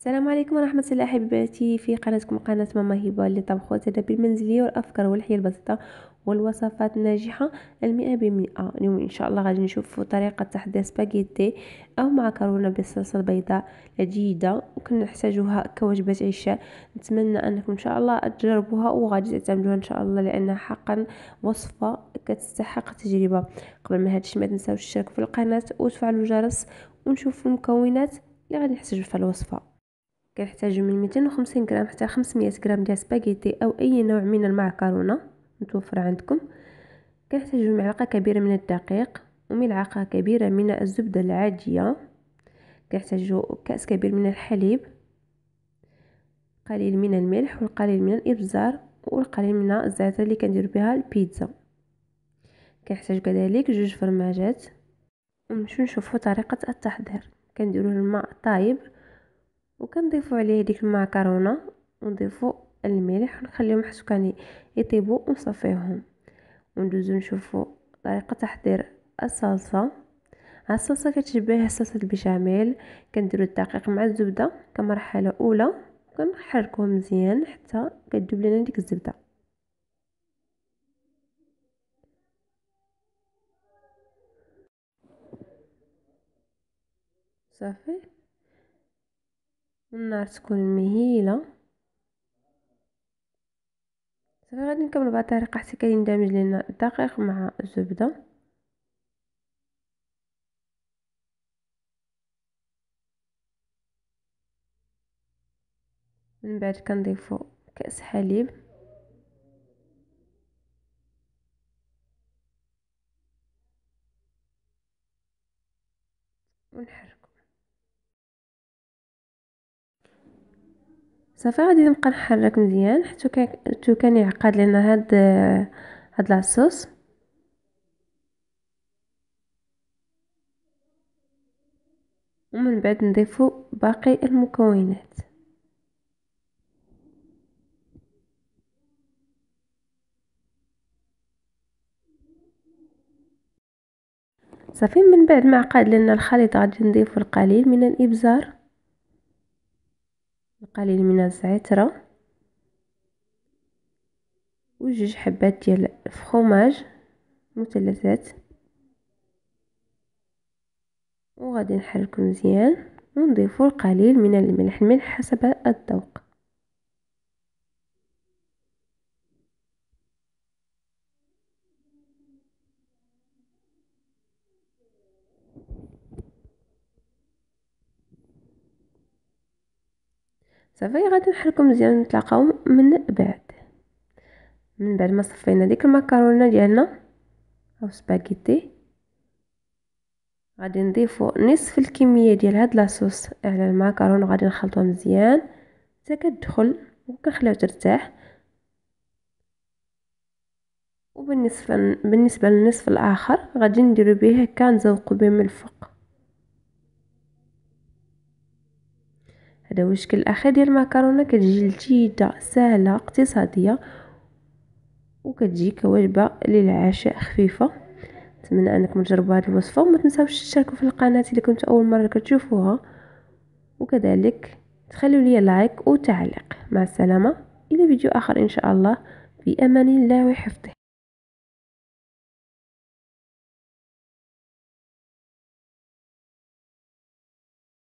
السلام عليكم ورحمة الله حبيباتي في قناتكم قناة ماما هبة لطبخ وتدابير منزلية والأفكار والحياة البسيطة والوصفات الناجحة المئة بالمئة اليوم إن شاء الله غادي نشوفوا طريقة تحضير سباغيتي أو معكرونة بالصلصة البيضاء لذيذة وكنحتاجوها كوجبة عشاء نتمنى أنكم إن شاء الله تجربوها وغادي تعتمدوها إن شاء الله لأنها حقا وصفة كتستحق التجربة قبل ما هادشي ما تنساوش تشتركوا في القناة وتفعلوا الجرس ونشوفوا المكونات اللي غادي نحتاجو في الوصفه كنحتاجو من 250 غرام حتى 500 غرام ديال سباغيتي او اي نوع من المعكرونه متوفر عندكم كنحتاجو معلقه كبيره من الدقيق وملعقه كبيره من الزبده العاديه كنحتاجو كاس كبير من الحليب قليل من الملح والقليل من الابزار والقليل من الزعتر اللي كندير بها البيتزا كنحتاج كذلك جوج فرماجات ونمشيو نشوفو طريقه التحضير كنديرو الماء طايب وكنضيفوا عليه ديك المعكرونه ونضيفوا الملح ونخليهم حتى يطيبوا ونصفيهم وندوزو نشوفو طريقه تحضير الصلصه الصلصه كتشبه صلصه البشاميل كنديرو الدقيق مع الزبده كمرحله اولى كنحركوه مزيان حتى كتذوب لنا ديك الزبده صافي النار تكون مهيلة صافي غادي نكمل بهاد الطريقه حتى كيندمج لينا الدقيق مع الزبده من بعد كنضيفو كاس حليب ونحرك صافي غادي نبقى نحرك مزيان حتى كان يعقد لنا هاد هاد لاصوص ومن بعد نضيفو باقي المكونات صافي من بعد ما عقد لنا الخليط غادي نضيفو القليل من الابزار القليل من الزعترة وجوج حبات ديال الفخوماج مثلثات وغادي نحركو مزيان ونضيفو القليل من الملح الملح حسب الذوق صافي غادي نحركو مزيان نتلاقاو من بعد من بعد ما صفينا ديك المكرونه ديالنا او سباغيتي غادي نضيفو نصف الكميه ديال هاد لاصوص على المكرونه غادي نخلطوها مزيان حتى كتدخل وكنخليوها ترتاح وبالنسبه بالنسبه للنصف الاخر غادي نديرو به هكا نزوقو به من الفوق هذا هو الشكل الاخير ديال المكرونه كتجي لذيذه سهله اقتصاديه وكتجي كوجبه للعشاء خفيفه نتمنى انكم تجربوا هذه الوصفه وما تنساوش تشتركوا في القناه الا كنت اول مره كتشوفوها وكذلك تخلوا لي لايك وتعليق مع السلامه الى فيديو اخر ان شاء الله بامان الله وحفظه